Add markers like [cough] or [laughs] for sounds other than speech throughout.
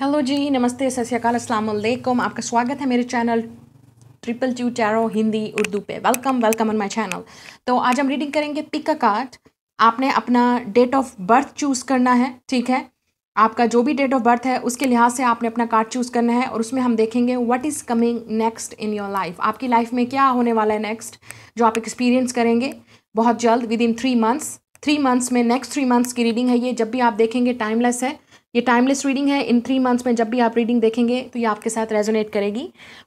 Hello जी नमस्ते सत श्रीकाल असलकुम आपका स्वागत है मेरे channel triple two tarot Hindi Urdu पे welcome welcome on my channel तो आज हम रीडिंग करेंगे पिक अ कार्ड आपने अपना डेट ऑफ बर्थ चूज़ करना है ठीक है आपका जो भी डेट ऑफ बर्थ है उसके लिहाज से आपने अपना कार्ड चूज़ करना है और उसमें हम देखेंगे what is coming next in your life आपकी लाइफ में क्या होने वाला है नेक्स्ट जो आप एक्सपीरियंस करेंगे बहुत जल्द within three months three months में नेक्स्ट थ्री मंथ्स की रीडिंग है ये जब भी आप देखेंगे टाइमलेस है ये टाइमलेस रीडिंग है इन थ्री मंथ्स में जब भी आप रीडिंग देखेंगे तो ये आपके साथ रेजोनेट करेगी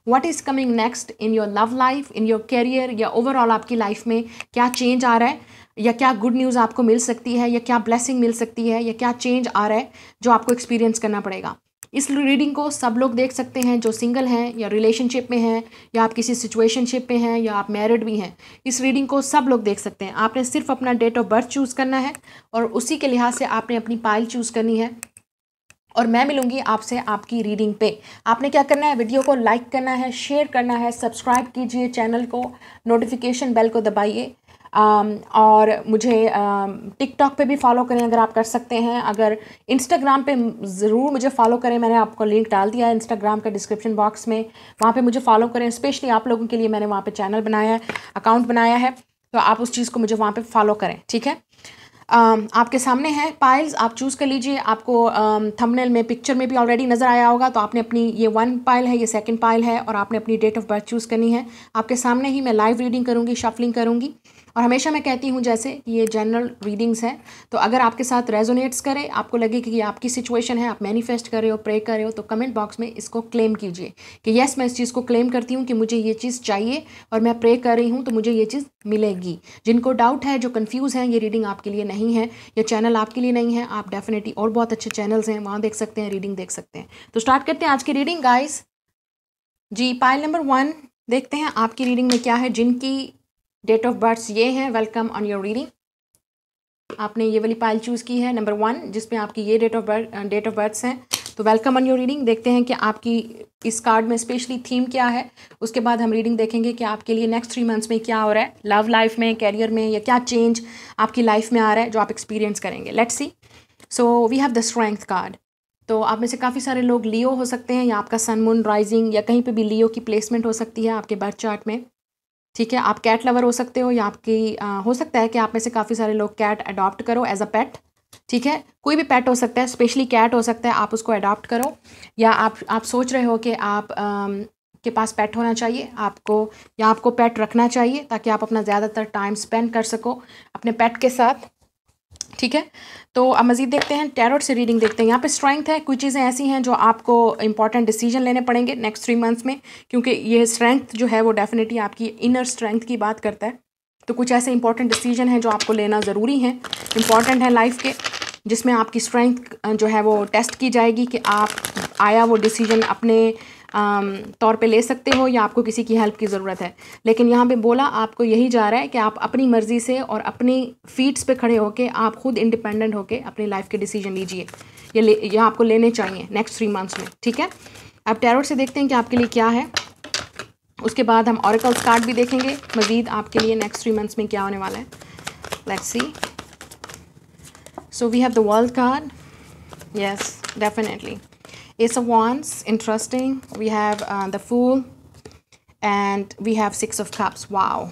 what is coming next in your love life in your career या ओवरऑल आपकी लाइफ में क्या चेंज आ रहा है या क्या गुड न्यूज़ आपको मिल सकती है या क्या ब्लेसिंग मिल सकती है या क्या चेंज आ रहा है जो आपको एक्सपीरियंस करना पड़ेगा इस रीडिंग को सब लोग देख सकते हैं जो सिंगल हैं या रिलेशनशिप में हैं या आप किसी सिचुएशनशिप में हैं या आप मैरिड भी हैं इस रीडिंग को सब लोग देख सकते हैं आपने सिर्फ अपना डेट ऑफ बर्थ चूज़ करना है और उसी के लिहाज से आपने अपनी पाइल चूज़ करनी है और मैं मिलूँगी आपसे आपकी रीडिंग पे आपने क्या करना है वीडियो को लाइक करना है शेयर करना है सब्सक्राइब कीजिए चैनल को नोटिफिकेशन बेल को दबाइए um, और मुझे टिकटॉक um, पे भी फॉलो करें अगर आप कर सकते हैं अगर इंस्टाग्राम पे ज़रूर मुझे फॉलो करें मैंने आपको लिंक डाल दिया है इंस्टाग्राम का डिस्क्रिप्शन बॉक्स में वहाँ पे मुझे फॉलो करें स्पेशली आप लोगों के लिए मैंने वहाँ पे चैनल बनाया है अकाउंट बनाया है तो आप उस चीज़ को मुझे वहाँ पे फॉलो करें ठीक है Um, आपके सामने है पाइल्स आप चूज़ कर लीजिए आपको थंबनेल um, में पिक्चर में भी ऑलरेडी नज़र आया होगा तो आपने अपनी ये वन पाइल है ये सेकंड पाइल है और आपने अपनी डेट ऑफ बर्थ चूज़ करनी है आपके सामने ही मैं लाइव रीडिंग करूँगी शफलिंग करूँगी और हमेशा मैं कहती हूँ जैसे कि ये जनरल रीडिंग्स हैं तो अगर आपके साथ रेजोनेट्स करे आपको लगे कि ये आपकी सिचुएशन है आप मैनिफेस्ट कर रहे हो प्रे कर रहे हो तो कमेंट बॉक्स में इसको क्लेम कीजिए कि यस मैं इस चीज़ को क्लेम करती हूँ कि मुझे ये चीज़ चाहिए और मैं प्रे कर रही हूँ तो मुझे ये चीज़ मिलेगी जिनको डाउट है जो कन्फ्यूज़ हैं ये रीडिंग आपके लिए नहीं है ये चैनल आपके लिए नहीं है आप डेफिनेटली और बहुत अच्छे चैनल्स हैं वहाँ देख सकते हैं रीडिंग देख सकते हैं तो स्टार्ट करते हैं आज की रीडिंग गाइस जी पाइल नंबर वन देखते हैं आपकी रीडिंग में क्या है जिनकी डेट ऑफ बर्थ्स ये हैं वेलकम ऑन योर रीडिंग आपने ये वाली पाइल चूज़ की है नंबर वन जिसमें आपकी ये date of birth date of births हैं तो वेलकम ऑन योर रीडिंग देखते हैं कि आपकी इस कार्ड में स्पेशली थीम क्या है उसके बाद हम रीडिंग देखेंगे कि आपके लिए नेक्स्ट थ्री मंथ्स में क्या हो रहा है लव लाइफ में कैरियर में या क्या चेंज आपकी लाइफ में आ रहा है जो आप एक्सपीरियंस करेंगे let's see so we have the strength card तो आप में से काफ़ी सारे लोग लियो हो सकते हैं या आपका सन मून राइजिंग या कहीं पे भी लियो की प्लेसमेंट हो सकती है आपके बर्थ चार्ट में ठीक है आप कैट लवर हो सकते हो या आपकी आ, हो सकता है कि आप में से काफ़ी सारे लोग कैट अडॉप्ट करो एज अ पेट ठीक है कोई भी पेट हो सकता है स्पेशली कैट हो सकता है आप उसको अडॉप्ट करो या आप आप सोच रहे हो कि आप आ, के पास पेट होना चाहिए आपको या आपको पेट रखना चाहिए ताकि आप अपना ज़्यादातर टाइम स्पेंड कर सको अपने पेट के साथ ठीक है तो अब मज़ीद देखते हैं टैरोट से रीडिंग देखते हैं यहाँ पे स्ट्रेंथ है कुछ चीज़ें ऐसी हैं जो आपको इंपॉर्टेंट डिसीजन लेने पड़ेंगे नेक्स्ट थ्री मंथ्स में क्योंकि ये स्ट्रेंथ जो है वो डेफिनेटली आपकी इनर स्ट्रेंथ की बात करता है तो कुछ ऐसे इंपॉर्टेंट डिसीजन हैं जो आपको लेना ज़रूरी हैं इंपॉर्टेंट है लाइफ के जिसमें आपकी स्ट्रेंथ जो है वो टेस्ट की जाएगी कि आप आया वो डिसीजन अपने तौर पे ले सकते हो या आपको किसी की हेल्प की ज़रूरत है लेकिन यहाँ पे बोला आपको यही जा रहा है कि आप अपनी मर्ज़ी से और अपनी फीट्स पे खड़े होके आप खुद इंडिपेंडेंट होके अपनी लाइफ के डिसीजन लीजिए ये ले ये आपको लेने चाहिए नेक्स्ट थ्री मंथ्स में ठीक है आप टैरोट से देखते हैं कि आपके लिए क्या है उसके बाद हम औरकल्स कार्ड भी देखेंगे मज़ीद आपके लिए नेक्स्ट थ्री मंथ्स में क्या होने वाला है let's see so we have the world card yes definitely Ace of Wands, interesting. We have uh, the Fool and we have Six of Cups. Wow.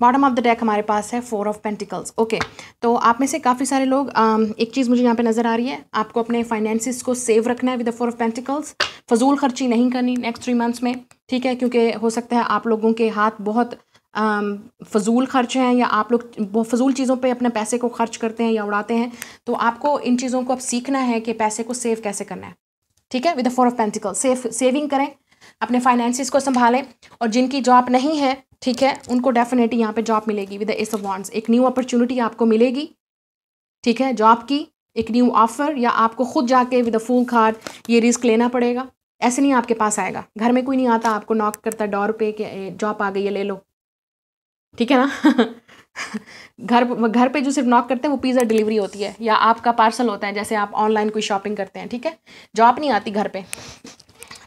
Bottom of the deck हमारे पास है four of pentacles okay तो आप में से काफ़ी सारे लोग um, एक चीज़ मुझे यहाँ पे नज़र आ रही है आपको अपने फाइनेंसिस को सेव रखना है with the four of pentacles फजूल खर्ची नहीं करनी नेक्स्ट थ्री मंथ्स में ठीक है क्योंकि हो सकता है आप लोगों के हाथ बहुत फजूल खर्च हैं या आप लोग फजूल चीज़ों पे अपने पैसे को खर्च करते हैं या उड़ाते हैं तो आपको इन चीज़ों को अब सीखना है कि पैसे को सेव कैसे करना है ठीक है with the four of pentacle save saving करें अपने फाइनेंसिस को संभालें और जिनकी जॉब नहीं है ठीक है उनको डेफिनेटली यहाँ पे जॉब मिलेगी विद एस ऑफ वॉन्ट्स एक न्यू अपॉर्चुनिटी आपको मिलेगी ठीक है जॉब की एक न्यू ऑफर या आपको खुद जाके विद अ फूल खाद ये रिस्क लेना पड़ेगा ऐसे नहीं आपके पास आएगा घर में कोई नहीं आता आपको नॉक करता डॉर पे कि जॉब आ गई है ले लो ठीक है ना घर घर पे जो सिर्फ नॉक करते हैं वो पिज़्ज़ा डिलीवरी होती है या आपका पार्सल होता है जैसे आप ऑनलाइन कोई शॉपिंग करते हैं ठीक है जॉब नहीं आती घर पे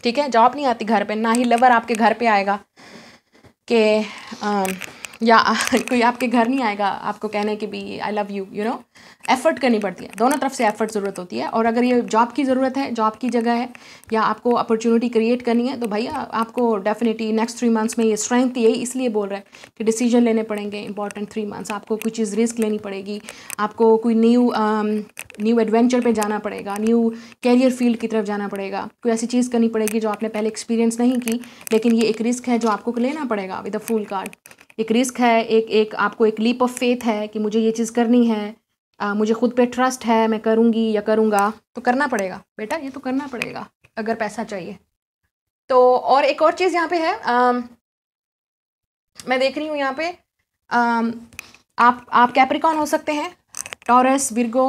ठीक है जॉब नहीं आती घर पे ना ही लवर आपके घर पे आएगा कि या [laughs] कोई आपके घर नहीं आएगा आपको कहने के भी I love you you know effort करनी पड़ती है दोनों तरफ से एफर्ट ज़रूरत होती है और अगर ये जॉब की ज़रूरत है जॉब की जगह है या आपको अपॉर्चुनिटी क्रिएट करनी है तो भैया आपको डेफिनेटली नेक्स्ट थ्री मंथ्स में ये स्ट्रेंथ यही इसलिए बोल रहा है कि डिसीजन लेने पड़ेंगे इंपॉर्टेंट थ्री मंथ्स आपको कोई चीज़ रिस्क लेनी पड़ेगी आपको कोई न्यू न्यू एडवेंचर पर जाना पड़ेगा न्यू कैरियर फील्ड की तरफ जाना पड़ेगा कोई ऐसी चीज़ करनी पड़ेगी जो आपने पहले एक्सपीरियंस नहीं की लेकिन ये एक रिस्क है जो आपको लेना पड़ेगा विद अ फुल कार्ड एक रिस्क है एक एक आपको एक लीप ऑफ फेथ है कि मुझे ये चीज़ करनी है आ, मुझे खुद पे ट्रस्ट है मैं करूँगी या करूँगा तो करना पड़ेगा बेटा ये तो करना पड़ेगा अगर पैसा चाहिए तो और एक और चीज़ यहाँ पे है आ, मैं देख रही हूँ यहाँ पे आ, आप आप कैप्रिकॉन हो सकते हैं Taurus Virgo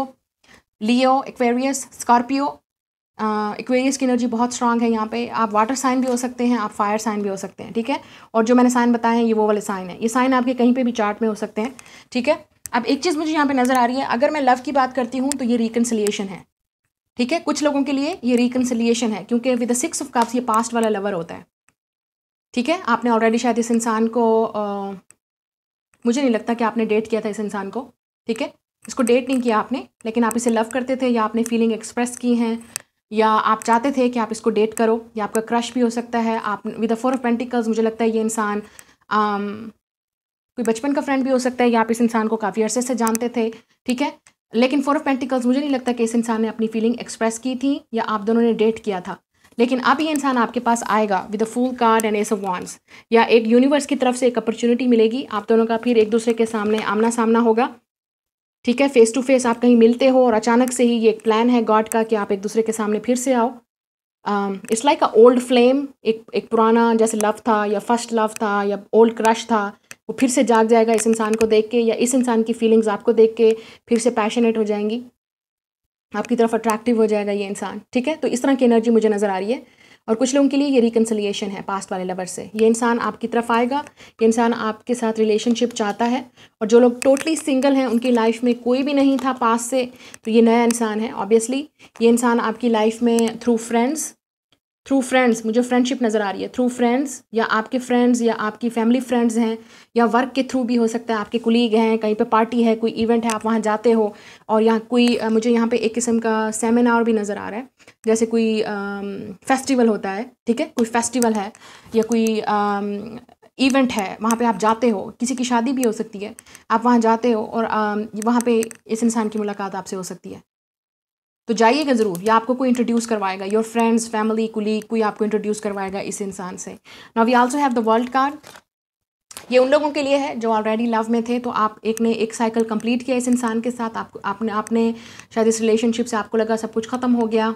Leo Aquarius Scorpio Aquarius की एनर्जी बहुत स्ट्रांग है यहाँ पे आप वाटर साइन भी हो सकते हैं आप फायर साइन भी हो सकते हैं ठीक है और जो मैंने साइन बताए हैं ये वो वाले साइन है ये साइन आपके कहीं पे भी चार्ट में हो सकते हैं ठीक है अब एक चीज़ मुझे यहाँ पे नज़र आ रही है अगर मैं लव की बात करती हूँ तो ये रिकन्सिलियेशन है ठीक है कुछ लोगों के लिए ये रिकन्सिलियेशन है क्योंकि with the six of cups ये पास्ट वाला लवर होता है ठीक है आपने ऑलरेडी शायद इस इंसान को आ, मुझे नहीं लगता कि आपने डेट किया था इस इंसान को ठीक है इसको डेट नहीं किया आपने लेकिन आप इसे लव करते थे या आपने फीलिंग एक्सप्रेस की हैं या आप चाहते थे कि आप इसको डेट करो या आपका क्रश भी हो सकता है आप with the four of pentacles मुझे लगता है ये इंसान कोई बचपन का फ्रेंड भी हो सकता है या आप इस इंसान को काफ़ी अरसे से जानते थे ठीक है लेकिन फोर ऑफ पेंटिकल्स मुझे नहीं लगता कि इस इंसान ने अपनी फीलिंग एक्सप्रेस की थी या आप दोनों ने डेट किया था लेकिन अब ये इंसान आपके पास आएगा with a fool card and ace of wands या एक यूनिवर्स की तरफ से एक अपॉर्चुनिटी मिलेगी आप दोनों का फिर एक दूसरे के सामने आमना सामना होगा ठीक है फेस टू फेस आप कहीं मिलते हो और अचानक से ही ये एक प्लान है गॉड का कि आप एक दूसरे के सामने फिर से आओ it's like a old flame एक एक पुराना जैसे लव था या फर्स्ट लव था या ओल्ड क्रश था वो फिर से जाग जाएगा इस इंसान को देख के या इस इंसान की फीलिंग्स आपको देख के फिर से पैशनेट हो जाएंगी आपकी तरफ अट्रैक्टिव हो जाएगा ये इंसान ठीक है तो इस तरह की एनर्जी मुझे नज़र आ रही है और कुछ लोगों के लिए ये रिकनसलिएशन है पास्ट वाले लवर से ये इंसान आपकी तरफ आएगा ये इंसान आपके साथ रिलेशनशिप चाहता है और जो लोग टोटली सिंगल हैं उनकी लाइफ में कोई भी नहीं था पास से तो ये नया इंसान है ऑब्वियसली ये इंसान आपकी लाइफ में थ्रू फ्रेंड्स थ्रू फ्रेंड्स मुझे फ्रेंडशिप नज़र आ रही है थ्रू फ्रेंड्स या आपके फ्रेंड्स या आपकी फैमिली फ्रेंड्स हैं या वर्क के थ्रू भी हो सकता है आपके कुलीग हैं कहीं पे पार्टी है कोई इवेंट है आप वहाँ जाते हो और यहाँ कोई मुझे यहाँ पे एक किस्म का सेमिनार भी नज़र आ रहा है जैसे कोई फेस्टिवल होता है ठीक है कोई फेस्टिवल है या कोई इवेंट है वहाँ पर आप जाते हो किसी की शादी भी हो सकती है आप वहाँ जाते हो और वहाँ पर इस इंसान की मुलाकात आपसे हो सकती है तो जाइएगा ज़रूर या आपको कोई इंट्रोड्यूस करवाएगा योर फ्रेंड्स फैमिली कुलीग कोई आपको इंट्रोड्यूस करवाएगा इस इंसान से now we also have the world card ये उन लोगों के लिए है जो ऑलरेडी लव में थे तो आप एक ने एक साइकिल कंप्लीट किया इस इंसान के साथ आप, आपने आपने शायद इस रिलेशनशिप से आपको लगा सब कुछ ख़त्म हो गया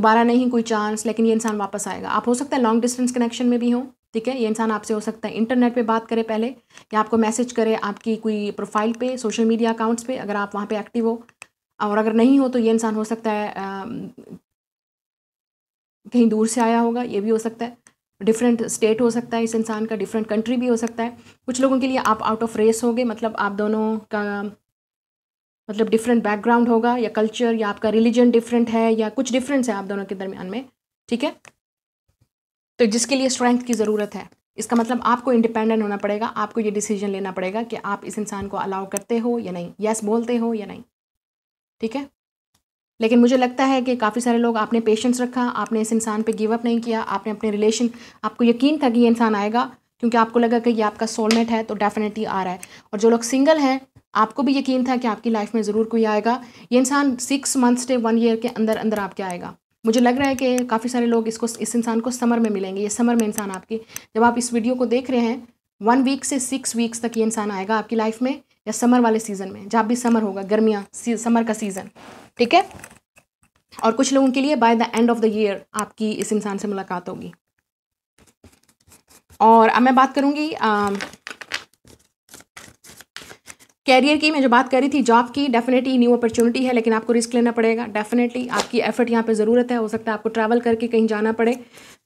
दोबारा नहीं कोई चांस लेकिन ये इंसान वापस आएगा आप हो सकता है लॉन्ग डिस्टेंस कनेक्शन में भी हो ठीक है ये इंसान आपसे हो सकता है इंटरनेट पे बात करे पहले या आपको मैसेज करे आपकी कोई प्रोफाइल पे सोशल मीडिया अकाउंट्स पे अगर आप वहाँ पे एक्टिव हो और अगर नहीं हो तो ये इंसान हो सकता है कहीं दूर से आया होगा ये भी हो सकता है डिफरेंट स्टेट हो सकता है इस इंसान का डिफरेंट कंट्री भी हो सकता है कुछ लोगों के लिए आप आउट ऑफ रेस होंगे मतलब आप दोनों का मतलब डिफरेंट बैकग्राउंड होगा या कल्चर या आपका रिलीजन डिफरेंट है या कुछ डिफरेंस है आप दोनों के दरमियान में ठीक है तो जिसके लिए स्ट्रेंथ की ज़रूरत है इसका मतलब आपको इंडिपेंडेंट होना पड़ेगा आपको ये डिसीजन लेना पड़ेगा कि आप इस इंसान को अलाउ करते हो या नहीं यस बोलते हो या नहीं ठीक है लेकिन मुझे लगता है कि काफ़ी सारे लोग आपने पेशेंस रखा आपने इस इंसान पे गिव अप नहीं किया आपने अपने रिलेशन आपको यकीन था कि ये इंसान आएगा क्योंकि आपको लगा कि ये आपका सोलमेट है तो डेफिनेटली आ रहा है और जो लोग सिंगल हैं आपको भी यकीन था कि आपकी लाइफ में ज़रूर कोई आएगा ये इंसान सिक्स मंथ्स से वन ईयर के अंदर अंदर आपके आएगा मुझे लग रहा है कि काफ़ी सारे लोग इसको इस इंसान को समर में मिलेंगे ये समर में इंसान आपके जब आप इस वीडियो को देख रहे हैं वन वीक से सिक्स वीक्स तक ये इंसान आएगा आपकी लाइफ में या समर वाले सीज़न में जहाँ भी समर होगा गर्मियाँ समर का सीज़न ठीक है और कुछ लोगों के लिए by the end of the year आपकी इस इंसान से मुलाकात होगी और अब मैं बात करूंगी कैरियर की मैं जो बात कर रही थी जॉब की डेफिनेटली न्यू अपॉर्चुनिटी है लेकिन आपको रिस्क लेना पड़ेगा डेफिनेटली आपकी एफर्ट यहाँ पे ज़रूरत है हो सकता है आपको ट्रैवल करके कहीं जाना पड़े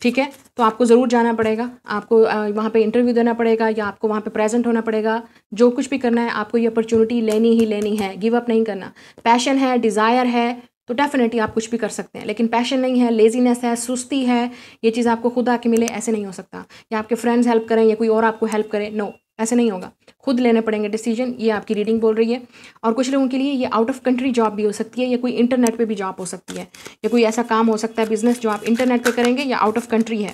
ठीक है तो आपको ज़रूर जाना पड़ेगा आपको वहाँ पे इंटरव्यू देना पड़ेगा या आपको वहाँ पे प्रेजेंट होना पड़ेगा जो कुछ भी करना है आपको ये अपॉर्चुनिटी लेनी ही लेनी है गिव अप नहीं करना पैशन है डिज़ायर है तो डेफिनेटली आप कुछ भी कर सकते हैं लेकिन पैशन नहीं है लेजीनेस है सुस्ती है ये चीज़ आपको खुद आके मिले ऐसे नहीं हो सकता या आपके फ्रेंड्स हेल्प करें या कोई और आपको हेल्प करें नो no. ऐसे नहीं होगा खुद लेने पड़ेंगे डिसीजन ये आपकी रीडिंग बोल रही है और कुछ लोगों के लिए ये आउट ऑफ कंट्री जॉब भी हो सकती है या कोई इंटरनेट पे भी जॉब हो सकती है या कोई ऐसा काम हो सकता है बिजनेस जो आप इंटरनेट पे करेंगे या आउट ऑफ कंट्री है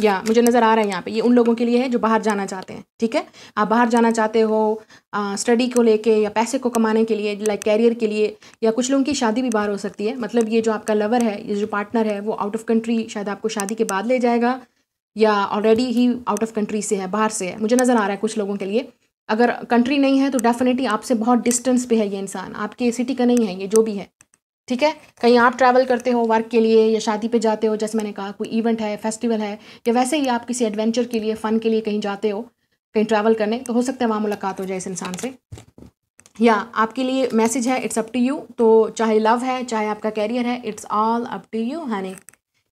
या मुझे नज़र आ रहा है यहाँ पे ये उन लोगों के लिए है जो बाहर जाना चाहते हैं ठीक है आप बाहर जाना चाहते हो स्टडी को लेके या पैसे को कमाने के लिए लाइक कैरियर के लिए या कुछ लोगों की शादी भी बाहर हो सकती है मतलब ये जो आपका लवर है ये जो पार्टनर है वो आउट ऑफ कंट्री शायद आपको शादी के बाद ले जाएगा या ऑलरेडी ही आउट ऑफ कंट्री से है बाहर से है मुझे नज़र आ रहा है कुछ लोगों के लिए अगर कंट्री नहीं है तो डेफिनेटली आपसे बहुत डिस्टेंस पे है ये इंसान आपके सिटी का नहीं है ये जो भी है ठीक है कहीं आप ट्रैवल करते हो वर्क के लिए या शादी पे जाते हो जैसे मैंने कहा कोई इवेंट है फेस्टिवल है या वैसे ही आप किसी एडवेंचर के लिए फ़न के लिए कहीं जाते हो कहीं ट्रैवल करने तो हो सकता है वहाँ मुलाकात हो जाए इस इंसान से या आपके लिए मैसेज है इट्स अप टू यू तो चाहे लव है चाहे आपका कैरियर है it's all up to you हैनी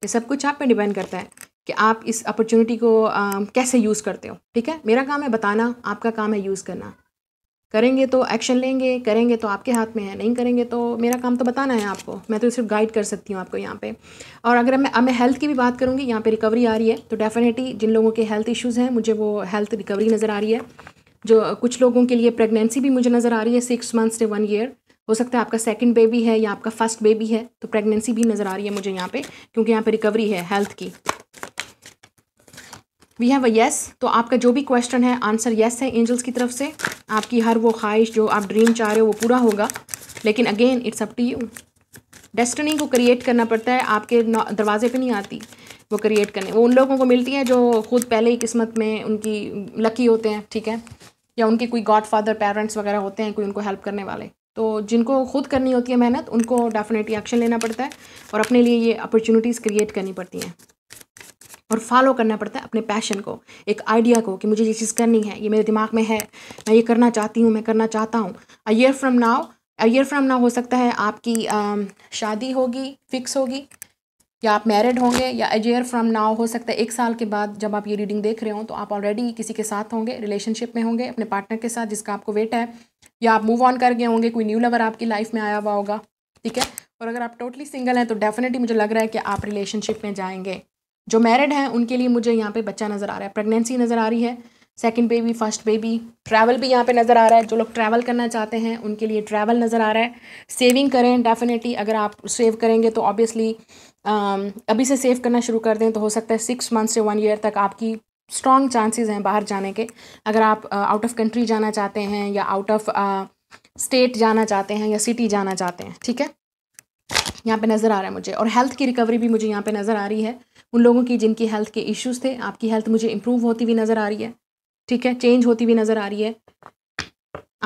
ये सब कुछ आप पर डिपेंड करता है कि आप इस अपॉर्चुनिटी को आ, कैसे यूज़ करते हो ठीक है मेरा काम है बताना आपका काम है यूज़ करना करेंगे तो एक्शन लेंगे करेंगे तो आपके हाथ में है नहीं करेंगे तो मेरा काम तो बताना है आपको मैं तो सिर्फ गाइड कर सकती हूँ आपको यहाँ पे और अगर मैं अब मैं हेल्थ की भी बात करूँगी यहाँ पे रिकवरी आ रही है तो डेफिनेटली जिन लोगों के हेल्थ इश्यूज़ हैं मुझे वो हेल्थ रिकवरी नज़र आ रही है जो कुछ लोगों के लिए प्रेगनेंसी भी मुझे नज़र आ रही है सिक्स मंथ्स से वन ईयर हो सकता है आपका सेकेंड बेबी है या आपका फर्स्ट बेबी है तो प्रेगनेंसी भी नज़र आ रही है मुझे यहाँ पर क्योंकि यहाँ पर रिकवरी है हेल्थ की वी हैव अ येस तो आपका जो भी क्वेश्चन है आंसर येस है एंजल्स की तरफ से आपकी हर वो ख्वाहिश जो आप ड्रीम चाह रहे हो वो पूरा होगा लेकिन again it's up to you destiny को क्रिएट करना पड़ता है आपके दरवाजे पे नहीं आती वो क्रिएट करने वो उन लोगों को मिलती है जो खुद पहले ही किस्मत में उनकी लकी होते हैं ठीक है या उनके कोई गॉड फादर पेरेंट्स वगैरह होते हैं कोई उनको हेल्प करने वाले तो जिनको खुद करनी होती है मेहनत उनको डेफिनेटली एक्शन लेना पड़ता है और अपने लिए ये अपॉर्चुनिटीज़ क्रिएट करनी पड़ती हैं और फॉलो करना पड़ता है अपने पैशन को एक आइडिया को कि मुझे ये चीज़ करनी है ये मेरे दिमाग में है मैं ये करना चाहती हूँ मैं करना चाहता हूँ a year from now a year from now हो सकता है आपकी शादी होगी फिक्स होगी या आप मैरिड होंगे या अ ईयर फ्रॉम नाउ हो सकता है एक साल के बाद जब आप ये रीडिंग देख रहे हो तो आप ऑलरेडी किसी के साथ होंगे रिलेशनशिप में होंगे अपने पार्टनर के साथ जिसका आपको वेट है या आप मूव ऑन कर गए होंगे कोई न्यू लवर आपकी लाइफ में आया हुआ होगा ठीक है और अगर आप टोटली सिंगल हैं तो डेफिनेटली मुझे लग रहा है कि आप रिलेशनशिप में जाएंगे जो मैरिड हैं उनके लिए मुझे यहाँ पे बच्चा नज़र आ रहा है प्रेगनेंसी नज़र आ रही है second baby first baby travel भी यहाँ पे नज़र आ रहा है जो लोग ट्रैवल करना चाहते हैं उनके लिए ट्रैवल नज़र आ रहा है सेविंग करें डेफिनेटली अगर आप सेव करेंगे तो ऑब्वियसली um, अभी से सेव करना शुरू कर दें तो हो सकता है सिक्स मंथ से वन ईयर तक आपकी स्ट्रॉन्ग चांसेस हैं बाहर जाने के अगर आप आउट ऑफ कंट्री जाना चाहते हैं या आउट ऑफ स्टेट जाना चाहते हैं या सिटी जाना चाहते हैं ठीक है यहाँ पे नज़र आ रहा है मुझे और हेल्थ की रिकवरी भी मुझे यहाँ पे नज़र आ रही है उन लोगों की जिनकी हेल्थ के इश्यूज थे आपकी हेल्थ मुझे इम्प्रूव होती हुई नज़र आ रही है ठीक है चेंज होती हुई नज़र आ रही है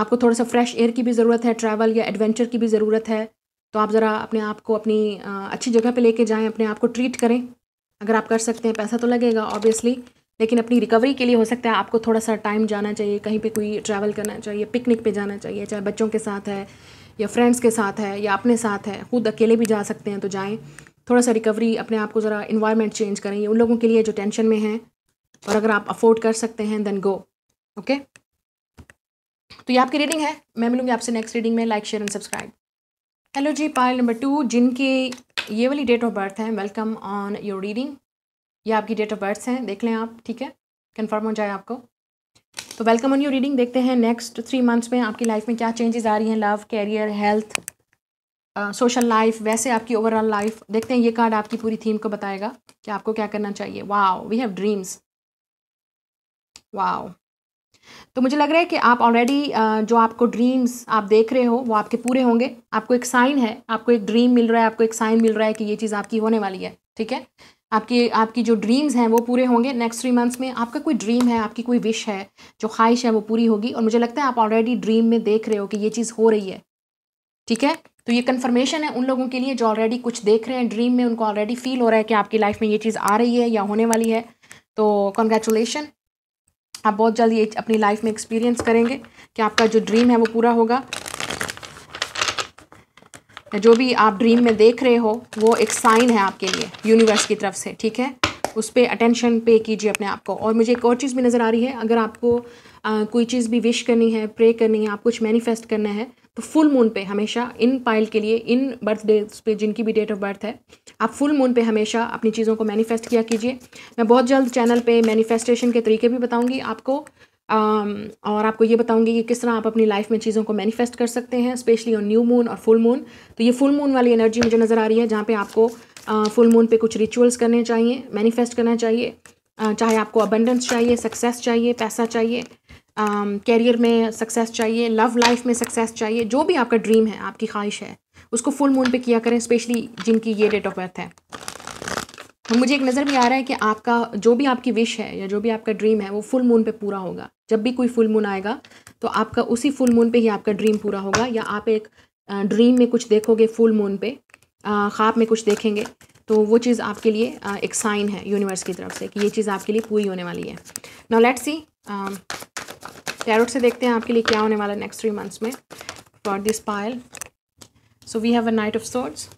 आपको थोड़ा सा फ्रेश एयर की भी ज़रूरत है ट्रैवल या एडवेंचर की भी ज़रूरत है तो आप ज़रा अपने आप को अपनी अच्छी जगह पर लेके जाएँ अपने आप को ट्रीट करें अगर आप कर सकते हैं पैसा तो लगेगा ऑब्वियसली लेकिन अपनी रिकवरी के लिए हो सकता है आपको थोड़ा सा टाइम जाना चाहिए कहीं पे कोई ट्रैवल करना चाहिए पिकनिक पे जाना चाहिए चाहे बच्चों के साथ है या फ्रेंड्स के साथ है या अपने साथ है खुद अकेले भी जा सकते हैं तो जाएँ थोड़ा सा रिकवरी अपने आप को ज़रा इन्वायरमेंट चेंज करें ये उन लोगों के लिए जो टेंशन में हैं और अगर आप अफोर्ड कर सकते हैं देन गो ओके तो ये आपकी रीडिंग है मैं मिलूंगी आपसे नेक्स्ट रीडिंग में like share and subscribe hello जी पायल नंबर टू जिनकी ये वाली डेट ऑफ बर्थ है वेलकम ऑन योर रीडिंग ये आपकी डेट ऑफ बर्थ है देख लें आप ठीक है कन्फर्म हो जाए आपको तो वेलकम ऑन योर रीडिंग देखते हैं नेक्स्ट थ्री मंथ्स में आपकी लाइफ में क्या चेंजेस आ रही हैं love career health social life वैसे आपकी ओवरऑल लाइफ देखते हैं ये कार्ड आपकी पूरी थीम को बताएगा कि आपको क्या करना चाहिए wow we have dreams wow तो मुझे लग रहा है कि आप ऑलरेडी जो आपको ड्रीम्स आप देख रहे हो वो आपके पूरे होंगे आपको एक साइन है आपको एक ड्रीम मिल रहा है आपको एक साइन मिल रहा है कि ये चीज़ आपकी होने वाली है ठीक है आपकी आपकी जो ड्रीम्स हैं वो पूरे होंगे नेक्स्ट थ्री मंथ्स में आपका कोई ड्रीम है आपकी कोई विश है जो ख्वाहिश है वो पूरी होगी और मुझे लगता है आप ऑलरेडी ड्रीम में देख रहे हो कि ये चीज़ हो रही है ठीक है तो ये कन्फर्मेशन है उन लोगों के लिए जो ऑलरेडी कुछ देख रहे हैं ड्रीम में उनको ऑलरेडी फील हो रहा है कि आपकी लाइफ में ये चीज़ आ रही है या होने वाली है तो कॉन्ग्रेचुलेशन आप बहुत जल्द ये अपनी लाइफ में एक्सपीरियंस करेंगे कि आपका जो ड्रीम है वो पूरा होगा जो भी आप ड्रीम में देख रहे हो वो एक साइन है आपके लिए यूनिवर्स की तरफ से ठीक है उस पर अटेंशन पे कीजिए अपने आप को और मुझे एक और चीज़ भी नज़र आ रही है अगर आपको आ, कोई चीज़ भी विश करनी है प्रे करनी है आप कुछ मैनिफेस्ट करना है तो फुल मून पे हमेशा इन पाइल के लिए इन बर्थडे पे जिनकी भी डेट ऑफ बर्थ है आप फुल मून पे हमेशा अपनी चीज़ों को मैनिफेस्ट किया कीजिए मैं बहुत जल्द चैनल पे मैनिफेस्टेशन के तरीके भी बताऊंगी आपको और आपको ये बताऊंगी कि किस तरह आप अपनी लाइफ में चीज़ों को मैनिफेस्ट कर सकते हैं स्पेशली ऑन न्यू मून और फुल मून तो ये फुल मून वाली एनर्जी मुझे नज़र आ रही है जहाँ पर आपको फुल मून पे कुछ रिचुअल्स करने चाहिए मैनिफेस्ट करना चाहिए चाहे आपको अबंडेंस चाहिए सक्सेस चाहिए पैसा चाहिए कैरियर um, में सक्सेस चाहिए लव लाइफ में सक्सेस चाहिए जो भी आपका ड्रीम है आपकी ख्वाहिश है उसको फुल मून पे किया करें स्पेशली जिनकी ये डेट ऑफ बर्थ है तो मुझे एक नज़र भी आ रहा है कि आपका जो भी आपकी विश है या जो भी आपका ड्रीम है वो फुल मून पे पूरा होगा जब भी कोई फुल मून आएगा तो आपका उसी फुल मून पे ही आपका ड्रीम पूरा होगा या आप एक ड्रीम में कुछ देखोगे फुल मून पे ख्वाब में कुछ देखेंगे तो वो चीज़ आपके लिए एक साइन है यूनिवर्स की तरफ से कि ये चीज़ आपके लिए पूरी होने वाली है नाउ लेट्स सी टैरोट से देखते हैं आपके लिए क्या होने वाला है नेक्स्ट थ्री मंथ्स में for this pile so we have a knight of swords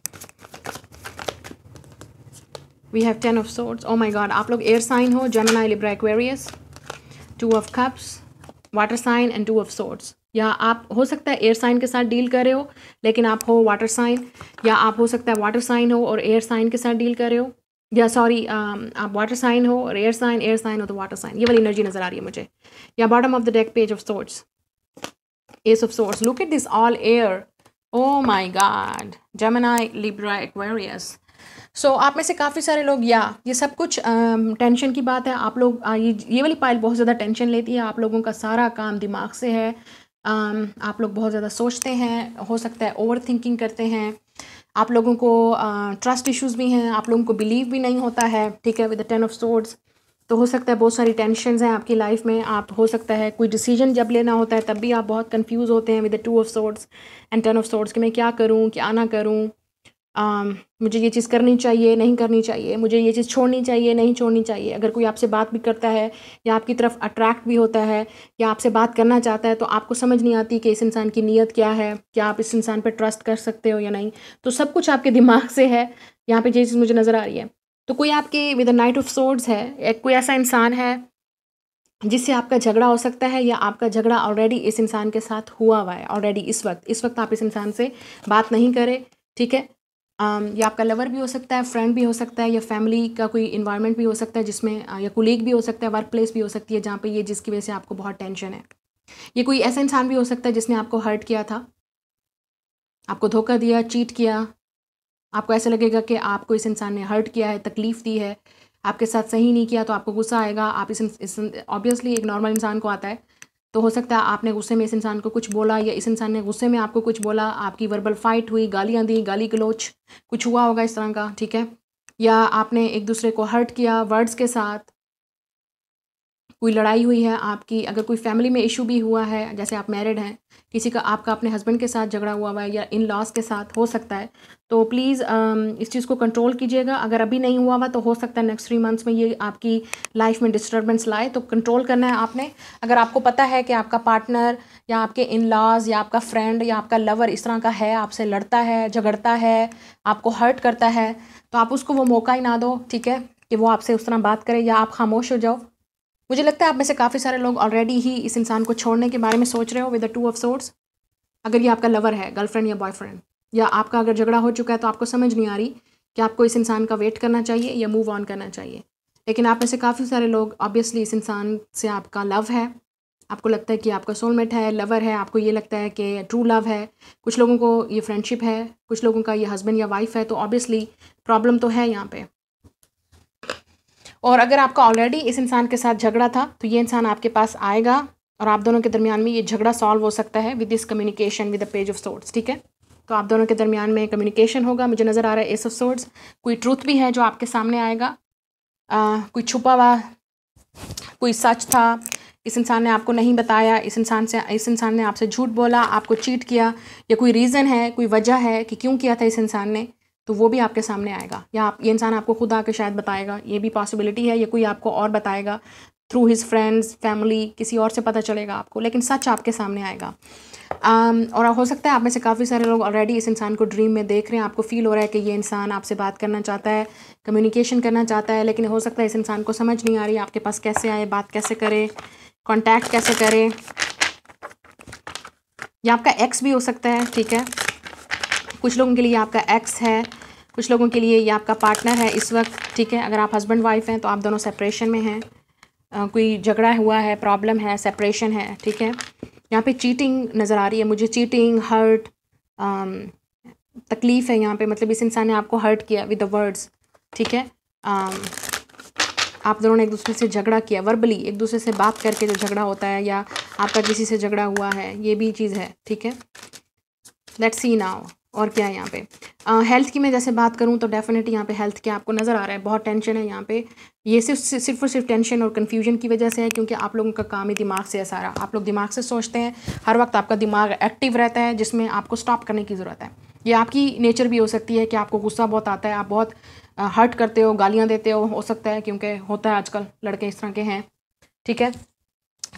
we have ten of swords oh my god आप लोग एयर साइन हो Gemini Libra Aquarius two of cups water sign and two of swords या आप हो सकता है air sign के साथ डील कर रहे हो लेकिन आप हो वाटर साइन या आप हो सकता है वाटर साइन हो और एयर साइन के साथ डील कर रहे हो या सॉरी um, आप वाटर साइन हो और एयर साइन एयर साइन हो तो वाटर साइन ये वाली एनर्जी नज़र आ रही है मुझे या bottom of the deck page of swords ace of swords look at this all air oh my god Gemini Libra Aquarius so so, आप में से काफ़ी सारे लोग या ये सब कुछ टेंशन um, की बात है आप लोग आ, ये ये वाली पाइल बहुत ज़्यादा टेंशन लेती है आप लोगों का सारा काम दिमाग से है um, आप लोग बहुत ज़्यादा सोचते हैं हो सकता है ओवर थिंकिंग करते हैं आप लोगों को ट्रस्ट uh, इश्यूज भी हैं आप लोगों को बिलीव भी नहीं होता है ठीक है with the ten of swords तो हो सकता है बहुत सारी टेंशन हैं आपकी लाइफ में आप हो सकता है कोई डिसीजन जब लेना होता है तब भी आप बहुत कंफ्यूज होते हैं with the two of swords and ten of swords कि मैं क्या करूँ क्या ना करूँ मुझे ये चीज़ करनी चाहिए नहीं करनी चाहिए मुझे ये चीज़ छोड़नी चाहिए नहीं छोड़नी चाहिए अगर कोई आपसे बात भी करता है या आपकी तरफ अट्रैक्ट भी होता है या आपसे बात करना चाहता है तो आपको समझ नहीं आती कि इस इंसान की नीयत क्या है क्या आप इस इंसान पर ट्रस्ट कर सकते हो या नहीं तो सब कुछ आपके दिमाग से है यहाँ पर ये चीज़ मुझे नज़र आ रही है तो कोई आपके with a knight of swords है कोई ऐसा इंसान है जिससे आपका झगड़ा हो सकता है या आपका झगड़ा ऑलरेडी इस इंसान के साथ हुआ हुआ है ऑलरेडी इस वक्त इस वक्त आप इस इंसान से बात नहीं करें ठीक है Um, या आपका लवर भी हो सकता है फ्रेंड भी हो सकता है या फैमिली का कोई इन्वायरमेंट भी हो सकता है जिसमें uh, या कुलीग भी हो सकता है वर्क प्लेस भी हो सकती है जहाँ पे ये जिसकी वजह से आपको बहुत टेंशन है ये कोई ऐसा इंसान भी हो सकता है जिसने आपको हर्ट किया था आपको धोखा दिया चीट किया आपको ऐसा लगेगा कि आपको इस इंसान ने हर्ट किया है तकलीफ़ दी है आपके साथ सही नहीं किया तो आपको गुस्सा आएगा आप इस ऑब्वियसली एक नॉर्मल इंसान को आता है तो हो सकता है आपने गुस्से में इस इंसान को कुछ बोला या इस इंसान ने गुस्से में आपको कुछ बोला आपकी वर्बल फाइट हुई गालियाँ दी गाली गलोच कुछ हुआ होगा इस तरह का ठीक है या आपने एक दूसरे को हर्ट किया वर्ड्स के साथ कोई लड़ाई हुई है आपकी अगर कोई फैमिली में इशू भी हुआ है जैसे आप मैरिड हैं किसी का आपका अपने हस्बैंड के साथ झगड़ा हुआ हुआ है या इन लॉस के साथ हो सकता है तो प्लीज़ um, इस चीज़ को कंट्रोल कीजिएगा अगर अभी नहीं हुआ हुआ तो हो सकता है नेक्स्ट थ्री मंथ्स में ये आपकी लाइफ में डिस्टर्बेंस लाए तो कंट्रोल करना है आपने अगर आपको पता है कि आपका पार्टनर या आपके इन लॉज या आपका फ्रेंड या आपका लवर इस तरह का है आपसे लड़ता है झगड़ता है आपको हर्ट करता है तो आप उसको वो मौका ही ना दो ठीक है कि वो आपसे उस तरह बात करें या आप खामोश हो जाओ मुझे लगता है आप में से काफ़ी सारे लोग ऑलरेडी ही इस इंसान को छोड़ने के बारे में सोच रहे हो with the two of swords अगर ये आपका लवर है गर्लफ्रेंड या बॉयफ्रेंड या आपका अगर झगड़ा हो चुका है तो आपको समझ नहीं आ रही कि आपको इस इंसान का वेट करना चाहिए या मूव ऑन करना चाहिए लेकिन आप में से काफ़ी सारे लोग ऑब्वियसली इस इंसान से आपका लव है आपको लगता है कि आपका सोलमेट है लवर है आपको ये लगता है कि ट्रू लव है कुछ लोगों को ये फ्रेंडशिप है कुछ लोगों का ये हस्बैंड या वाइफ है तो ऑब्वियसली प्रॉब्लम तो है यहाँ पे और अगर आपका ऑलरेडी इस इंसान के साथ झगड़ा था तो ये इंसान आपके पास आएगा और आप दोनों के दरमियान में ये झगड़ा सॉल्व हो सकता है with this communication with the page of swords ठीक है तो आप दोनों के दरमियान में कम्युनिकेशन होगा मुझे नज़र आ रहा है एस ऑफ सोर्ट्स कोई ट्रूथ भी है जो आपके सामने आएगा आ, कोई छुपा हुआ कोई सच था इस इंसान ने आपको नहीं बताया इस इंसान से इस इंसान ने आपसे झूठ बोला आपको चीट किया या कोई रीज़न है कोई वजह है कि क्यों किया था इस इंसान ने तो वो भी आपके सामने आएगा या आप ये इंसान आपको खुद आके शायद बताएगा ये भी पॉसिबिलिटी है या कोई आपको और बताएगा थ्रू हिज़ फ्रेंड्स फैमिली किसी और से पता चलेगा आपको लेकिन सच आपके सामने आएगा um, और हो सकता है आप में से काफ़ी सारे लोग ऑलरेडी इस इंसान को ड्रीम में देख रहे हैं आपको फील हो रहा है कि ये इंसान आपसे बात करना चाहता है कम्युनिकेशन करना चाहता है लेकिन हो सकता है इस इंसान को समझ नहीं आ रही आपके पास कैसे आए बात कैसे करें कॉन्टैक्ट कैसे करें या आपका एक्स भी हो सकता है ठीक है कुछ लोगों के लिए आपका एक्स है कुछ लोगों के लिए ये आपका पार्टनर है इस वक्त ठीक है अगर आप हस्बैंड वाइफ हैं तो आप दोनों सेपरेशन में हैं कोई झगड़ा हुआ है प्रॉब्लम है सेपरेशन है ठीक है यहाँ पे चीटिंग नज़र आ रही है मुझे चीटिंग हर्ट तकलीफ़ है यहाँ पे मतलब इस इंसान ने आपको हर्ट किया विद द वर्ड्स ठीक है um, आप दोनों ने एक दूसरे से झगड़ा किया वर्बली एक दूसरे से बात करके जो झगड़ा होता है या आपका किसी से झगड़ा हुआ है ये भी चीज़ है ठीक है लेट्स सी नाउ और क्या है यहाँ पे हेल्थ की मैं जैसे बात करूँ तो डेफिनेट यहाँ पे हेल्थ के आपको नज़र आ रहा है बहुत टेंशन है यहाँ पे ये सिर्फ सिर्फ और सिर्फ टेंशन और कन्फ्यूजन की वजह से है क्योंकि आप लोगों का काम ही दिमाग से है सारा आप लोग दिमाग से सोचते हैं हर वक्त आपका दिमाग एक्टिव रहता है जिसमें आपको स्टॉप करने की ज़रूरत है ये आपकी नेचर भी हो सकती है कि आपको गुस्सा बहुत आता है आप बहुत हर्ट करते हो गालियाँ देते हो हो सकता है क्योंकि होता है आजकल लड़के इस तरह के हैं ठीक है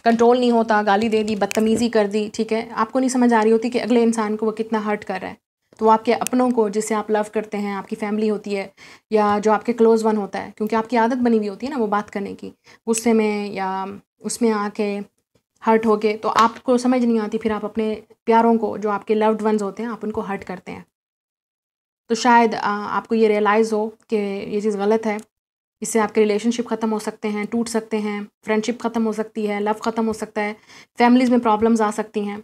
कंट्रोल नहीं होता गाली दे दी बदतमीज़ी कर दी ठीक है आपको नहीं समझ आ रही होती कि अगले इंसान को वो कितना हर्ट कर रहा है तो आपके अपनों को जिसे आप लव करते हैं आपकी फैमिली होती है या जो आपके क्लोज़ वन होता है क्योंकि आपकी आदत बनी हुई होती है ना वो बात करने की गुस्से में या उसमें आके हर्ट हो तो आपको समझ नहीं आती फिर आप अपने प्यारों को जो आपके लव्ड वंस होते हैं आप उनको हर्ट करते हैं तो शायद आपको ये रियलाइज़ हो कि ये चीज़ गलत है इससे आपके रिलेशनशिप ख़त्म हो सकते हैं टूट सकते हैं फ्रेंडशिप ख़त्म हो सकती है लव ख़त्म हो सकता है फैमिलीज़ में प्रॉब्लम्स आ सकती हैं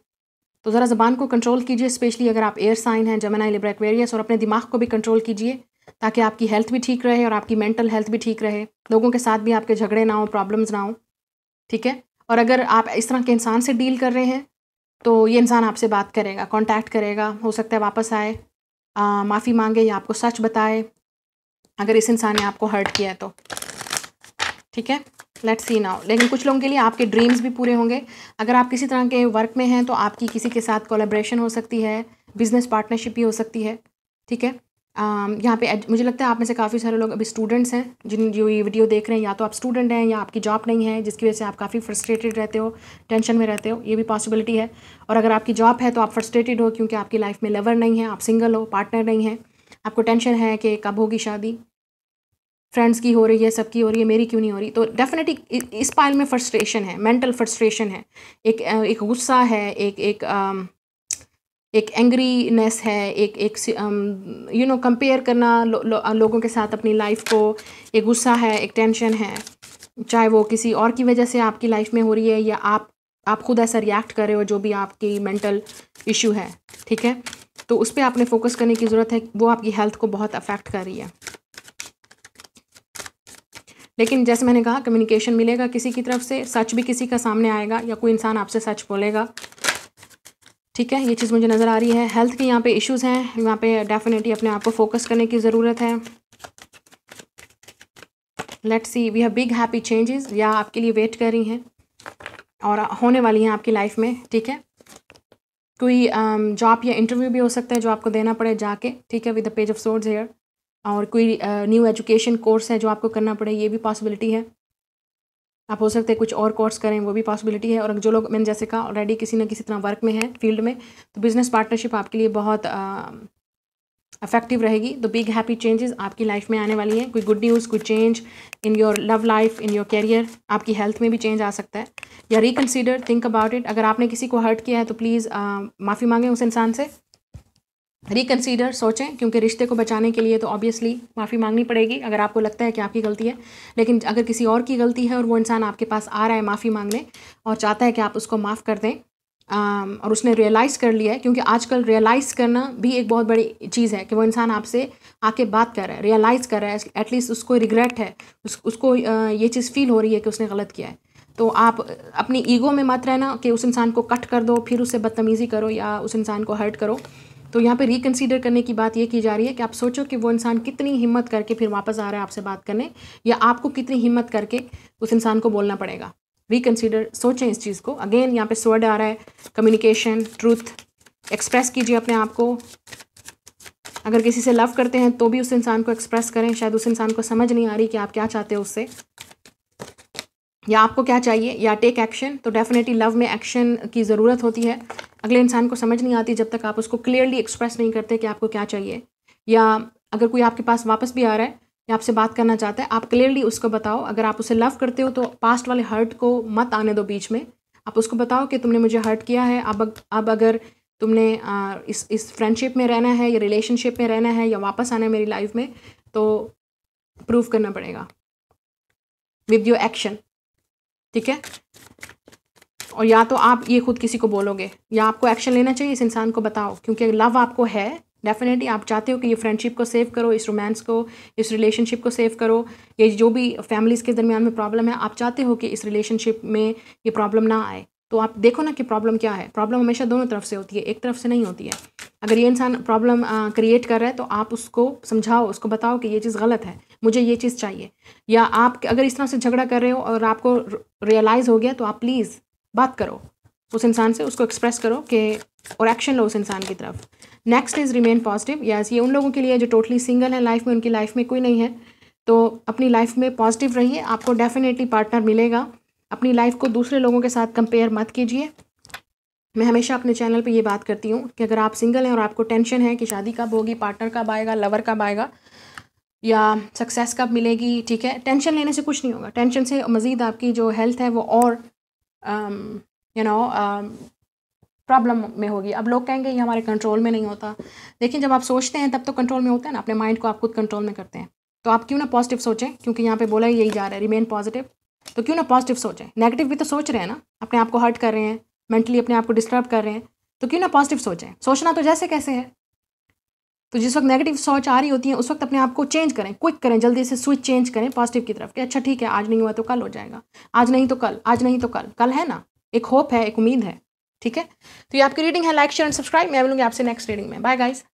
तो ज़रा ज़बान को कंट्रोल कीजिए स्पेशली अगर आप एयर साइन हैं जमेनाई लिब्रा और अपने दिमाग को भी कंट्रोल कीजिए ताकि आपकी हेल्थ भी ठीक रहे और आपकी मेंटल हेल्थ भी ठीक रहे लोगों के साथ भी आपके झगड़े ना हो प्रॉब्लम्स ना हो ठीक है और अगर आप इस तरह के इंसान से डील कर रहे हैं तो ये इंसान आपसे बात करेगा कॉन्टैक्ट करेगा हो सकता है वापस आए माफ़ी मांगे या आपको सच बताए अगर इस इंसान ने आपको हर्ट किया है तो ठीक है लेट्स सी नाउ लेकिन कुछ लोगों के लिए आपके ड्रीम्स भी पूरे होंगे अगर आप किसी तरह के वर्क में हैं तो आपकी किसी के साथ कोलेब्रेशन हो सकती है बिजनेस पार्टनरशिप भी हो सकती है ठीक है um, यहाँ पे मुझे लगता है आप में से काफ़ी सारे लोग अभी स्टूडेंट्स हैं जिन जो ये वीडियो देख रहे हैं या तो आप स्टूडेंट हैं या आपकी जॉब नहीं है जिसकी वजह से आप काफ़ी फ्रस्ट्रेटेड रहते हो टेंशन में रहते हो ये भी पॉसिबिलिटी है और अगर आपकी जॉब है तो आप फ्रस्ट्रेटेड हो क्योंकि आपकी लाइफ में लवर नहीं है आप सिंगल हो पार्टनर नहीं है आपको टेंशन है कि कब होगी शादी फ्रेंड्स की हो रही है सबकी हो रही है मेरी क्यों नहीं हो रही तो डेफिनेटली इस पाइल में फ्रस्ट्रेशन है मेंटल फ्रस्ट्रेशन है एक एक गुस्सा है एक एक एक एंग्रीनेस है एक एक यू नो कंपेयर करना लो, लो, लोगों के साथ अपनी लाइफ को एक गुस्सा है एक टेंशन है चाहे वो किसी और की वजह से आपकी लाइफ में हो रही है या आप आप खुद ऐसा रिएक्ट कर रहे हो जो भी आपकी मेंटल इशू है ठीक है तो उस पर आपने फोकस करने की ज़रूरत है वो आपकी हेल्थ को बहुत अफेक्ट कर रही है लेकिन जैसे मैंने कहा कम्युनिकेशन मिलेगा किसी की तरफ से सच भी किसी का सामने आएगा या कोई इंसान आपसे सच बोलेगा ठीक है ये चीज़ मुझे नज़र आ रही है हेल्थ के यहाँ पे इश्यूज हैं यहाँ पे डेफिनेटली अपने आप को फोकस करने की ज़रूरत है let see we have big happy changes या आपके लिए वेट कर रही हैं और होने वाली हैं आपकी लाइफ में ठीक है कोई जॉब um, या इंटरव्यू भी हो सकता है जो आपको देना पड़े जाके ठीक है with the page of swords here और कोई न्यू एजुकेशन कोर्स है जो आपको करना पड़े ये भी पॉसिबिलिटी है आप हो सकते हैं कुछ और कोर्स करें वो भी पॉसिबिलिटी है और जो लोग मैंने जैसे कहा ऑलरेडी किसी न किसी तरह वर्क में है फील्ड में तो बिज़नेस पार्टनरशिप आपके लिए बहुत अफेक्टिव रहेगी तो बिग हैप्पी चेंजेस आपकी लाइफ में आने वाली हैं कोई गुड न्यूज़ कोई change in your love life in your career आपकी हेल्थ में भी चेंज आ सकता है या रिकन्सिडर थिंक अबाउट इट अगर आपने किसी को हर्ट किया है तो प्लीज़ माफ़ी मांगें उस इंसान से रिकन्सीडर सोचें क्योंकि रिश्ते को बचाने के लिए तो ऑब्वियसली माफ़ी मांगनी पड़ेगी अगर आपको लगता है कि आपकी गलती है लेकिन अगर किसी और की गलती है और वो इंसान आपके पास आ रहा है माफ़ी मांगने और चाहता है कि आप उसको माफ़ कर दें और उसने रियलाइज़ कर लिया है क्योंकि आजकल रियलाइज़ करना भी एक बहुत बड़ी चीज़ है कि वो इंसान आपसे आके बात कर रहा है रियलाइज़ कर रहा है एटलीस्ट उसको रिग्रेट है उस, उसको ये चीज़ फील हो रही है कि उसने गलत किया है तो आप अपनी ईगो में मत रहना कि उस इंसान को कट कर दो फिर उससे बदतमीज़ी करो या उस इंसान को हर्ट करो तो यहाँ पे रिकन्सिडर करने की बात ये की जा रही है कि आप सोचो कि वो इंसान कितनी हिम्मत करके फिर वापस आ रहा है आपसे बात करने या आपको कितनी हिम्मत करके उस इंसान को बोलना पड़ेगा रिकन्सिडर सोचें इस चीज़ को अगेन यहाँ पे स्वर्ड आ रहा है कम्युनिकेशन ट्रूथ एक्सप्रेस कीजिए अपने आप को अगर किसी से लव करते हैं तो भी उस इंसान को एक्सप्रेस करें शायद उस इंसान को समझ नहीं आ रही कि आप क्या चाहते हो उससे या आपको क्या चाहिए या टेक एक्शन तो डेफिनेटली लव में एक्शन की ज़रूरत होती है अगले इंसान को समझ नहीं आती जब तक आप उसको क्लियरली एक्सप्रेस नहीं करते कि आपको क्या चाहिए या अगर कोई आपके पास वापस भी आ रहा है या आपसे बात करना चाहता है आप क्लियरली उसको बताओ अगर आप उसे लव करते हो तो पास्ट वाले हर्ट को मत आने दो बीच में आप उसको बताओ कि तुमने मुझे हर्ट किया है अब अब अगर तुमने इस इस फ्रेंडशिप में रहना है या रिलेशनशिप में रहना है या वापस आना है मेरी लाइफ में तो प्रूव करना पड़ेगा विद योर एक्शन ठीक है और या तो आप ये खुद किसी को बोलोगे या आपको एक्शन लेना चाहिए इस इंसान को बताओ क्योंकि लव आपको है डेफिनेटली आप चाहते हो कि ये फ्रेंडशिप को सेव करो इस रोमांस को इस रिलेशनशिप को सेव करो ये जो भी फैमिलीज़ के दरमियान में प्रॉब्लम है आप चाहते हो कि इस रिलेशनशिप में ये प्रॉब्लम ना आए तो आप देखो ना कि प्रॉब्लम क्या है प्रॉब्लम हमेशा दोनों तरफ से होती है एक तरफ से नहीं होती है अगर ये इंसान प्रॉब्लम क्रिएट कर रहा है तो आप उसको समझाओ उसको बताओ कि ये चीज़ गलत है मुझे ये चीज़ चाहिए या आप अगर इस तरह से झगड़ा कर रहे हो और आपको रियलाइज़ हो गया तो आप प्लीज़ बात करो उस इंसान से उसको एक्सप्रेस करो कि और एक्शन लो उस इंसान की तरफ next is remain positive yes ये उन लोगों के लिए जो टोटली सिंगल है लाइफ में उनकी लाइफ में कोई नहीं है तो अपनी लाइफ में पॉजिटिव रहिए आपको डेफिनेटली पार्टनर मिलेगा अपनी लाइफ को दूसरे लोगों के साथ कंपेयर मत कीजिए मैं हमेशा अपने चैनल पे ये बात करती हूँ कि अगर आप सिंगल हैं और आपको टेंशन है कि शादी कब होगी पार्टनर कब आएगा लवर कब आएगा या सक्सेस कब मिलेगी ठीक है टेंशन लेने से कुछ नहीं होगा टेंशन से मज़ीद आपकी जो हेल्थ है वो और यू नो प्रॉब्लम में होगी अब लोग कहेंगे ये हमारे कंट्रोल में नहीं होता लेकिन जब आप सोचते हैं तब तो कंट्रोल में होता है ना अपने माइंड को आप खुद कंट्रोल में करते हैं तो आप क्यों ना पॉजिटिव सोचें क्योंकि यहाँ पे बोला यही जा रहा है रिमेन पॉजिटिव तो क्यों ना पॉजिटिव सोचें नेगेटिव भी तो सोच रहे हैं ना अपने आप को हर्ट कर रहे हैं मेंटली अपने आप को डिस्टर्ब कर रहे हैं तो क्यों ना पॉजिटिव सोचें सोचना तो जैसे कैसे है तो जिस वक्त नेगेटिव सोच आ रही होती है उस वक्त अपने आप को चेंज करें क्विक करें जल्दी से स्विच चेंज करें पॉजिटिव की तरफ कि अच्छा ठीक है आज नहीं हुआ तो कल हो जाएगा आज नहीं तो कल आज नहीं तो कल कल है ना एक होप है एक उम्मीद है ठीक है तो ये आपकी रीडिंग है लाइक शेयर एंड सब्सक्राइब मैं मिलूंगी आपसे नेक्स्ट रीडिंग में बाय गाइज